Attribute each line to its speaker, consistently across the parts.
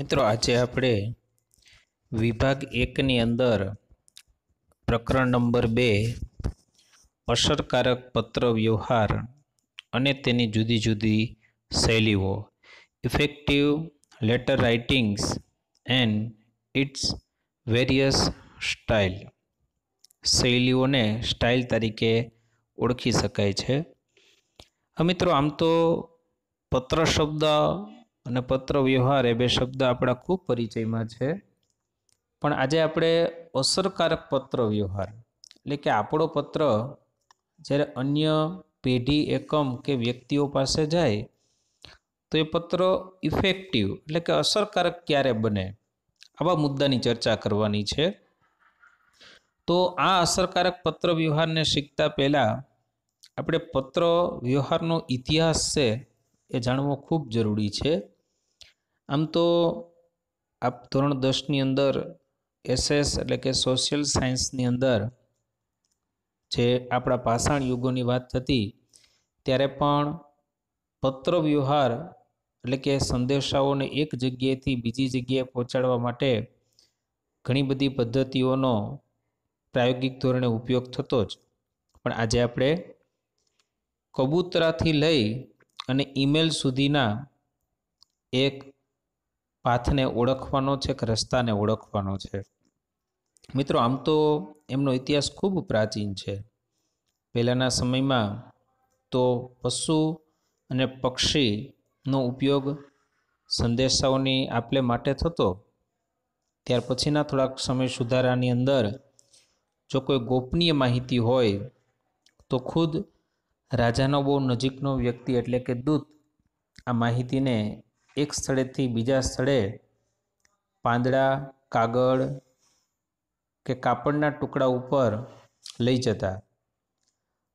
Speaker 1: મિત્રો આજે આપણે વિભાગ એકની અંદર પ્રકરણ નંબર બે અસરકારક પત્ર વ્યવહાર અને તેની જુદી જુદી શૈલીઓ effective letter writings and its various style શૈલીઓને સ્ટાઇલ તરીકે ઓળખી શકાય છે મિત્રો આમ તો પત્ર શબ્દ અને પત્ર વ્યવહાર એ બે શબ્દ આપણા ખૂબ પરિચયમાં છે પણ આજે આપણે અસરકારક પત્ર વ્યવહાર એટલે કે આપણો પત્ર જ્યારે અન્ય પેઢી એકમ કે વ્યક્તિઓ પાસે જાય તો એ પત્ર ઇફેક્ટિવ એટલે કે અસરકારક ક્યારે બને આવા મુદ્દાની ચર્ચા કરવાની છે તો આ અસરકારક પત્ર વ્યવહારને શીખતા પહેલાં આપણે પત્ર વ્યવહારનો ઇતિહાસ છે એ જાણવો ખૂબ જરૂરી છે આમ તો આપ ધોરણ દસની અંદર એસએસ એટલે કે સોશિયલ સાયન્સની અંદર જે આપણા પાષાણ યુગોની વાત થતી ત્યારે પણ પત્ર વ્યવહાર એટલે કે સંદેશાઓને એક જગ્યાએથી બીજી જગ્યાએ પહોંચાડવા માટે ઘણી બધી પદ્ધતિઓનો પ્રાયોગિક ધોરણે ઉપયોગ થતો જ પણ આજે આપણે કબૂતરાથી લઈ અને ઈમેલ સુધીના એક પાથને ઓળખવાનો છે કે રસ્તાને ઓળખવાનો છે મિત્રો આમ તો એમનો ઇતિહાસ ખૂબ પ્રાચીન છે પહેલાંના સમયમાં તો પશુ અને પક્ષીનો ઉપયોગ સંદેશાઓની આપલે માટે થતો ત્યાર પછીના થોડાક સમય સુધારાની અંદર જો કોઈ ગોપનીય માહિતી હોય તો ખુદ રાજાનો બહુ નજીકનો વ્યક્તિ એટલે કે દૂત આ માહિતીને એક સ્થળેથી બીજા સ્થળે પાંદડા કાગળ કે કાપડના ટુકડા ઉપર લઈ જતા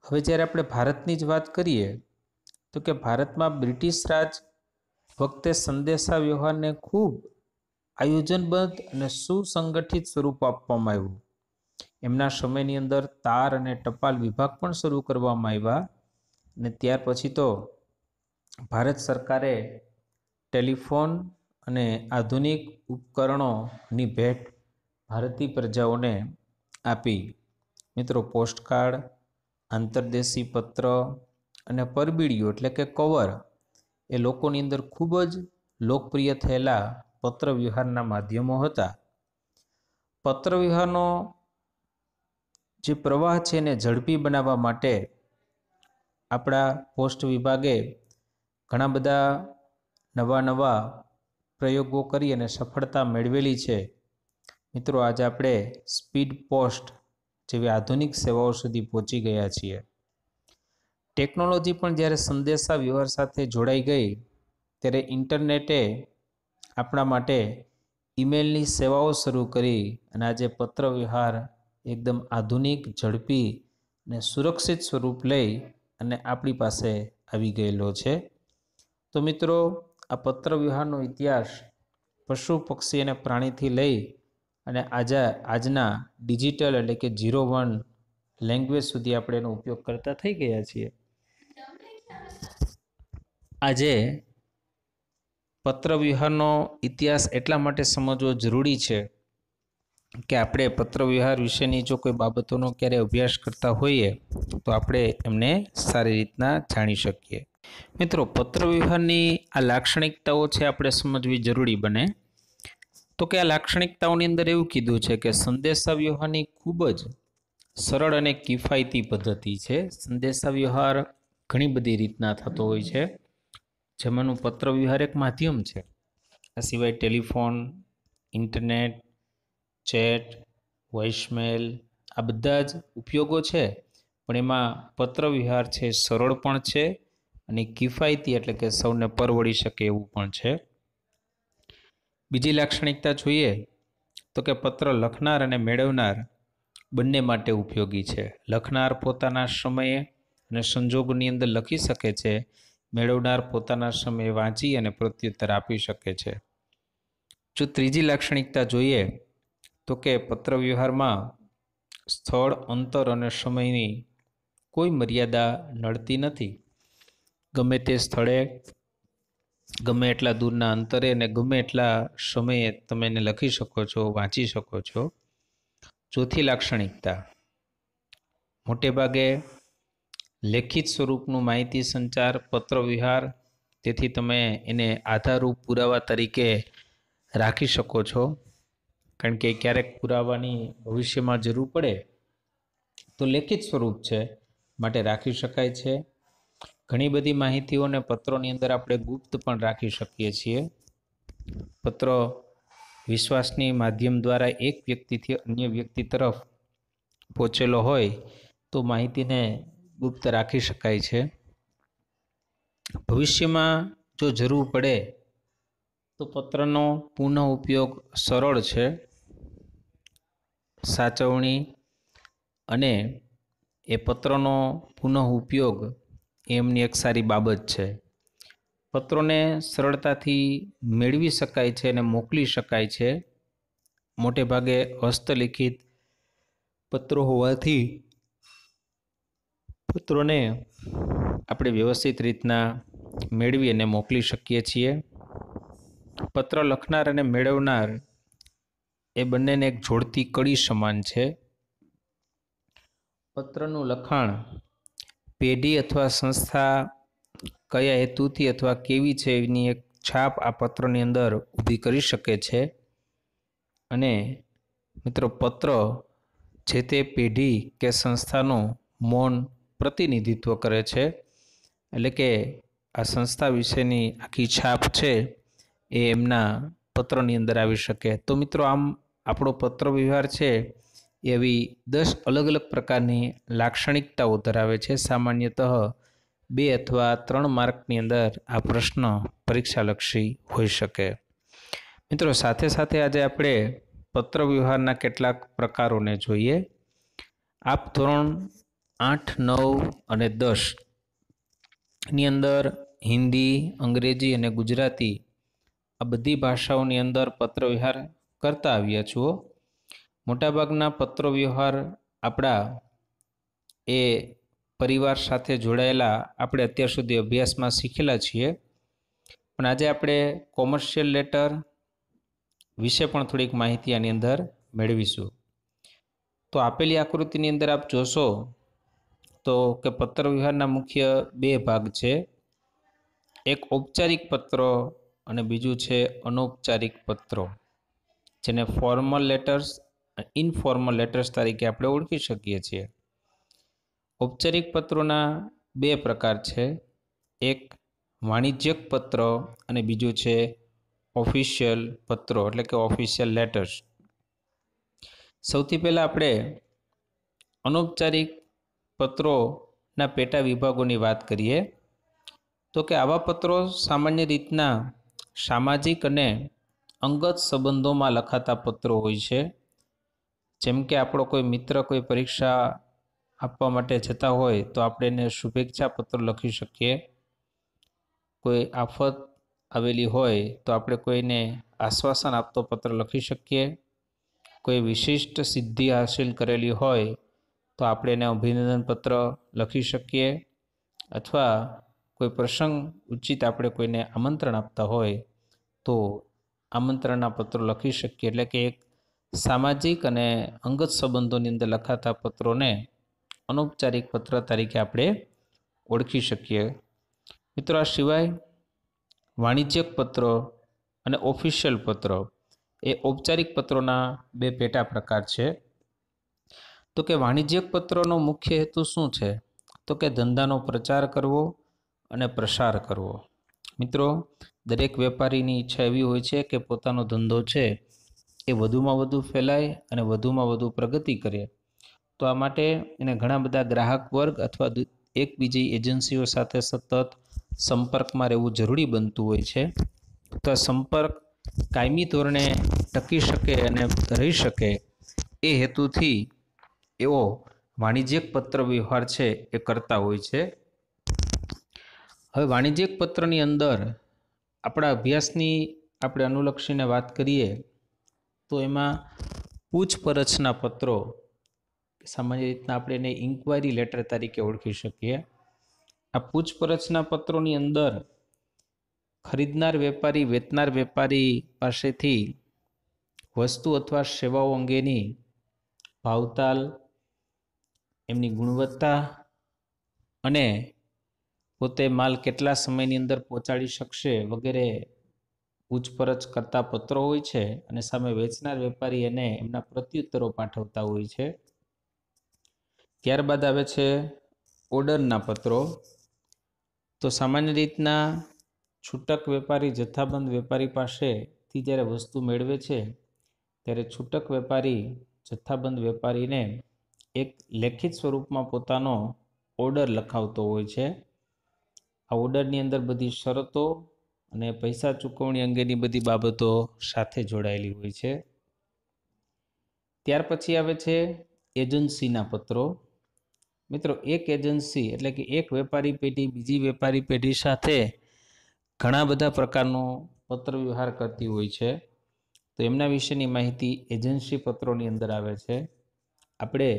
Speaker 1: હવે જ્યારે આપણે ભારતની જ વાત કરીએ તો કે ભારતમાં બ્રિટિશ રાજ વખતે સંદેશા વ્યવહારને ખૂબ આયોજનબદ્ધ અને સુસંગઠિત સ્વરૂપ આપવામાં આવ્યું એમના સમયની અંદર તાર અને ટપાલ વિભાગ પણ શરૂ કરવામાં આવ્યા અને ત્યાર પછી તો ભારત સરકારે ટેલિફોન અને આધુનિક ઉપકરણોની ભેટ ભારતીય પ્રજાઓને આપી મિત્રો પોસ્ટકાર્ડ આંતરદેશી પત્ર અને પરબીડીઓ એટલે કે કવર એ લોકોની અંદર ખૂબ જ લોકપ્રિય થયેલા પત્રવ્યવહારના માધ્યમો હતા પત્રવ્યવહારનો જે પ્રવાહ છે એને ઝડપી બનાવવા માટે આપણા પોસ્ટ વિભાગે ઘણા બધા નવા નવા પ્રયોગો કરી અને સફળતા મેળવેલી છે મિત્રો આજે આપણે સ્પીડ પોસ્ટ જેવી આધુનિક સેવાઓ સુધી પહોંચી ગયા છીએ ટેકનોલોજી પણ જ્યારે સંદેશા વ્યવહાર સાથે જોડાઈ ગઈ ત્યારે ઇન્ટરનેટે આપણા માટે ઈમેલની સેવાઓ શરૂ કરી અને આજે પત્રવ્યવહાર એકદમ આધુનિક ઝડપી અને સુરક્ષિત સ્વરૂપ લઈ અને આપણી પાસે આવી ગયેલો છે તો મિત્રો આ પત્રવ્યવહારનો ઇતિહાસ પશુ પક્ષી અને પ્રાણીથી લઈ અને આજે આજના ડિજિટલ એટલે કે ઝીરો વન લેંગ્વેજ સુધી આપણે એનો ઉપયોગ કરતા થઈ ગયા છીએ આજે પત્રવ્યવહારનો ઇતિહાસ એટલા માટે સમજવો જરૂરી છે કે આપણે પત્રવ્યવહાર વિશેની જો કોઈ બાબતોનો ક્યારે અભ્યાસ કરતા હોઈએ તો આપણે એમને સારી રીતના જાણી શકીએ મિત્રો પત્રવ્યવહારની આ લાક્ષણિકતાઓ છે આપણે સમજવી જરૂરી બને તો કે આ લાક્ષણિકતાઓની અંદર એવું કીધું છે કે સંદેશાવ્યવહારની ખૂબ જ સરળ અને કિફાયતી પદ્ધતિ છે સંદેશાવ્યવહાર ઘણી બધી રીતના થતો હોય છે જેમાંનું પત્રવ્યવહાર એક માધ્યમ છે આ સિવાય ટેલિફોન ઇન્ટરનેટ ચેટ વોઇસમેલ આ બધા જ ઉપયોગો છે પણ એમાં પત્રવ્યવહાર છે સરળ પણ છે અને કિફાયતી એટલે કે સૌને પરવડી શકે એવું પણ છે બીજી લાક્ષણિકતા જોઈએ તો કે પત્ર લખનાર અને મેળવનાર બંને માટે ઉપયોગી છે લખનાર પોતાના સમયે અને સંજોગોની અંદર લખી શકે છે મેળવનાર પોતાના સમયે વાંચી અને પ્રત્યુત્તર આપી શકે છે જો ત્રીજી લાક્ષણિકતા જોઈએ તો કે પત્રવ્યવહારમાં સ્થળ અંતર અને સમયની કોઈ મર્યાદા નડતી નથી ગમે તે સ્થળે ગમે એટલા દૂરના અંતરે અને ગમે એટલા સમયે તમે એને લખી શકો છો વાંચી શકો છો ચોથી લાક્ષણિકતા મોટે ભાગે લેખિત સ્વરૂપનું માહિતી સંચાર પત્રવ્યવહાર તેથી તમે એને આધારરૂપ પુરાવા તરીકે રાખી શકો છો કારણ કે ક્યારેક પુરાવાની ભવિષ્યમાં જરૂર પડે તો લેખિત સ્વરૂપ છે માટે રાખી શકાય છે ઘણી બધી માહિતીઓને પત્રોની અંદર આપણે ગુપ્ત પણ રાખી શકીએ છીએ પત્રો વિશ્વાસની માધ્યમ દ્વારા એક વ્યક્તિથી અન્ય વ્યક્તિ તરફ પહોંચેલો હોય તો માહિતીને ગુપ્ત રાખી શકાય છે ભવિષ્યમાં જો જરૂર પડે તો પત્રનો પુનઃ ઉપયોગ સરળ છે સાચવણી અને એ પત્રનો પુનઃ ઉપયોગ એમની એક સારી બાબત છે પત્રોને સરળતાથી મેળવી શકાય છે અને મોકલી શકાય છે મોટે ભાગે હસ્તલિખિત પત્રો હોવાથી પત્રોને આપણે વ્યવસ્થિત રીતના મેળવી અને મોકલી શકીએ છીએ પત્ર લખનાર અને મેળવનાર એ બંનેને એક જોડતી કડી સમાન છે પત્રનું લખાણ પેઢી અથવા સંસ્થા કયા હેતુથી અથવા કેવી છે એની એક છાપ આ પત્રની અંદર ઊભી કરી શકે છે અને મિત્રો પત્ર જે તે પેઢી કે સંસ્થાનું મૌન પ્રતિનિધિત્વ કરે છે એટલે કે આ સંસ્થા વિશેની આખી છાપ છે એ એમના પત્રની અંદર આવી શકે તો મિત્રો આમ આપણો પત્રવ્યવહાર છે એવી દસ અલગ અલગ પ્રકારની લાક્ષણિકતાઓ ધરાવે છે સામાન્યતઃ બે અથવા ત્રણ માર્કની અંદર આ પ્રશ્ન પરીક્ષાલક્ષી હોઈ શકે મિત્રો સાથે સાથે આજે આપણે પત્રવ્યવહારના કેટલાક પ્રકારોને જોઈએ આપ ધોરણ આઠ નવ અને દસની અંદર હિન્દી અંગ્રેજી અને ગુજરાતી આ બધી ભાષાઓની અંદર પત્રવ્યવહાર કરતા આવ્યા છો મોટાભાગના પત્રો વ્યવહાર આપણા એ પરિવાર સાથે જોડાયેલા આપણે અત્યાર સુધી અભ્યાસમાં શીખેલા છીએ પણ આજે આપણે કોમર્શિયલ લેટર વિશે પણ થોડીક માહિતી આની અંદર મેળવીશું તો આપેલી આકૃતિની અંદર આપ જોશો તો કે પત્ર વ્યવહારના મુખ્ય બે ભાગ છે એક ઔપચારિક પત્રો અને બીજું છે અનૌપચારિક પત્રો જેને ફોર્મલ લેટર્સ ઇનફોર્મલ લેટર્સ તરીકે આપણે ઓળખી શકીએ છીએ ઔપચારિક પત્રોના બે પ્રકાર છે એક વાણિજ્યક પત્ર અને બીજું છે ઓફિશિયલ પત્રો એટલે કે ઓફિશિયલ લેટર્સ સૌથી પહેલાં આપણે અનૌપચારિક પત્રોના પેટા વિભાગોની વાત કરીએ તો કે આવા પત્રો સામાન્ય રીતના સામાજિક અને અંગત સંબંધોમાં લખાતા પત્રો હોય છે જેમ કે આપણો કોઈ મિત્ર કોઈ પરીક્ષા આપવા માટે જતા હોય તો આપણે એને શુભેચ્છા પત્ર લખી શકીએ કોઈ આફત આવેલી હોય તો આપણે કોઈને આશ્વાસન આપતો પત્ર લખી શકીએ કોઈ વિશિષ્ટ સિદ્ધિ હાસિલ કરેલી હોય તો આપણે એને અભિનંદન પત્ર લખી શકીએ અથવા કોઈ પ્રસંગ ઉચિત આપણે કોઈને આમંત્રણ આપતા હોય તો આમંત્રણના પત્રો લખી શકીએ એટલે કે એક સામાજિક અને અંગત સંબંધોની અંદર લખાતા પત્રોને અનૌપચારિક પત્ર તરીકે આપણે ઓળખી શકીએ મિત્રો આ સિવાય વાણિજ્યક પત્રો અને ઓફિશિયલ પત્રો એ ઔપચારિક પત્રોના બે પેટા પ્રકાર છે તો કે વાણિજ્યક પત્રોનો મુખ્ય હેતુ શું છે તો કે ધંધાનો પ્રચાર કરવો અને પ્રસાર કરવો મિત્રો દરેક વેપારીની ઈચ્છા એવી હોય છે કે પોતાનો ધંધો છે એ વધુમાં વધુ ફેલાય અને વધુમાં વધુ પ્રગતિ કરે તો આ માટે એને ઘણા બધા ગ્રાહક વર્ગ અથવા એકબીજી એજન્સીઓ સાથે સતત સંપર્કમાં રહેવું જરૂરી બનતું હોય છે તો આ સંપર્ક કાયમી ધોરણે ટકી શકે અને રહી શકે એ હેતુથી એવો વાણિજ્યક પત્ર વ્યવહાર છે એ કરતા હોય છે હવે વાણિજ્યક પત્રની અંદર આપણા અભ્યાસની આપણે અનુલક્ષીને વાત કરીએ તો એમાં પૂછપરછના પત્રો સામાન્ય રીતના આપણે એને ઇન્કવાયરી લેટર તરીકે ઓળખી શકીએ આ પૂછપરછના પત્રોની અંદર ખરીદનાર વેપારી વેચનાર વેપારી પાસેથી વસ્તુ અથવા સેવાઓ અંગેની ભાવતાલ એમની ગુણવત્તા અને પોતે માલ કેટલા સમયની અંદર પહોંચાડી શકશે વગેરે પૂછપરછ કરતા પત્રો હોય છે અને સામે વેચનાર વેપારી એને એમના પ્રત્યુત્તરો પાઠવતા હોય છે ત્યારબાદ આવે છે ઓર્ડરના પત્રો તો સામાન્ય રીતના છૂટક વેપારી જથ્થાબંધ વેપારી પાસેથી જ્યારે વસ્તુ મેળવે છે ત્યારે છૂટક વેપારી જથ્થાબંધ વેપારીને એક લેખિત સ્વરૂપમાં પોતાનો ઓર્ડર લખાવતો હોય છે આ ઓર્ડરની અંદર બધી શરતો અને પૈસા ચૂકવણી અંગેની બધી બાબતો સાથે જોડાયેલી હોય છે ત્યાર પછી આવે છે એજન્સીના પત્રો મિત્રો એક એજન્સી એટલે કે એક વેપારી પેઢી બીજી વેપારી પેઢી સાથે ઘણા બધા પ્રકારનો પત્ર વ્યવહાર કરતી હોય છે તો એમના વિશેની માહિતી એજન્સી પત્રોની અંદર આવે છે આપણે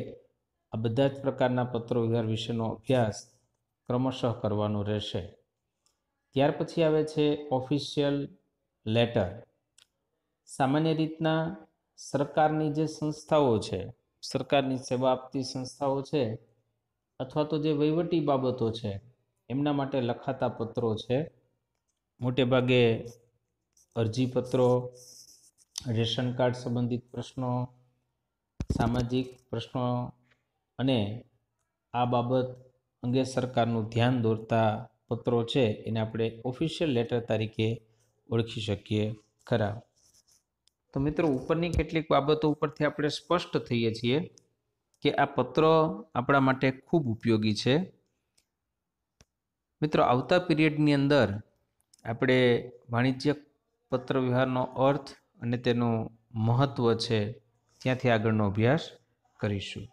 Speaker 1: આ બધા જ પ્રકારના પત્રો વ્યવહાર વિશેનો અભ્યાસ ક્રમશઃ કરવાનું રહેશે ત્યાર પછી આવે છે ઓફિશિયલ લેટર સામાન્ય રીતના સરકારની જે સંસ્થાઓ છે સરકારની સેવા આપતી સંસ્થાઓ છે અથવા તો જે વહીવટી બાબતો છે એમના માટે લખાતા પત્રો છે મોટે મોટેભાગે અરજીપત્રો રેશન કાર્ડ સંબંધિત પ્રશ્નો સામાજિક પ્રશ્નો અને આ બાબત અંગે સરકારનું ધ્યાન દોરતા પત્રો છે એને આપણે ઓફિશિયલ લેટર તરીકે ઓળખી શકીએ ખરા તો મિત્રો ઉપરની કેટલીક બાબતો ઉપરથી આપણે સ્પષ્ટ થઈએ છીએ કે આ પત્ર આપણા માટે ખૂબ ઉપયોગી છે મિત્રો આવતા પિરિયડની અંદર આપણે વાણિજ્ય પત્ર વ્યવહારનો અર્થ અને તેનું મહત્ત્વ છે ત્યાંથી આગળનો અભ્યાસ કરીશું